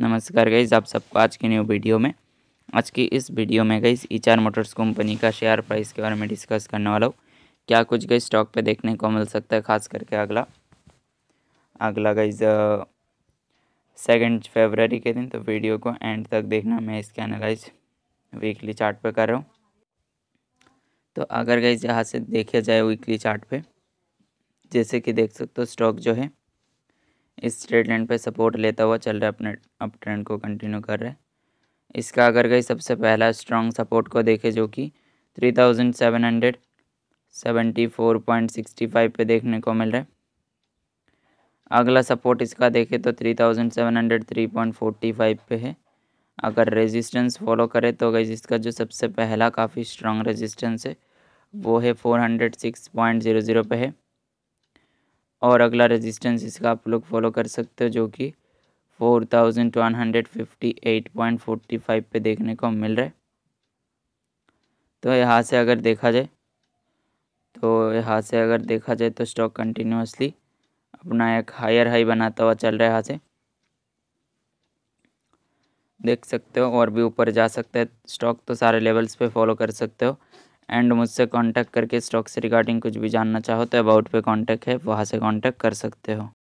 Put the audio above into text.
नमस्कार गईज आप सबको आज की न्यू वीडियो में आज की इस वीडियो में गईस ईचार मोटर्स कंपनी का शेयर प्राइस के बारे में डिस्कस करने वाला हूँ क्या कुछ गई स्टॉक पे देखने को मिल सकता है खास करके अगला अगला गईज सेकेंड फेबररी के दिन तो वीडियो को एंड तक देखना मैं इसके एनालाइज वीकली चार्ट पे कर रहा हूँ तो अगर गई यहाँ से देखा जाए वीकली चार्ट पे जैसे कि देख सकते हो स्टॉक जो है इस स्ट्रेट लाइन पे सपोर्ट लेता हुआ चल रहा है अपने अप ट्रेंड को कंटिन्यू कर रहा है इसका अगर गई सबसे पहला स्ट्रॉन्ग सपोर्ट को देखे जो कि three thousand seven hundred seventy four point sixty five पे देखने को मिल रहा है अगला सपोर्ट इसका देखे तो three thousand seven hundred three point forty five पे है अगर रेजिस्टेंस फॉलो करें तो गई इसका जो सबसे पहला काफ़ी स्ट्रॉन्ग रेजिस्टेंस है वो है four hundred six point zero zero पे है और अगला रेजिस्टेंस इसका आप लोग फॉलो कर सकते हो जो कि four thousand one hundred fifty eight point forty five पर देखने को मिल रहा है तो यहाँ से अगर देखा जाए तो यहाँ से अगर देखा जाए तो स्टॉक कंटिन्यूसली अपना एक हायर हाई बनाता हुआ चल रहा है यहाँ से देख सकते हो और भी ऊपर जा सकते हैं स्टॉक तो सारे लेवल्स पे फॉलो कर सकते हो एंड मुझसे कांटेक्ट करके स्टॉक से रिगार्डिंग कुछ भी जानना चाहो तो अबाउट पे कांटेक्ट है वहाँ से कांटेक्ट कर सकते हो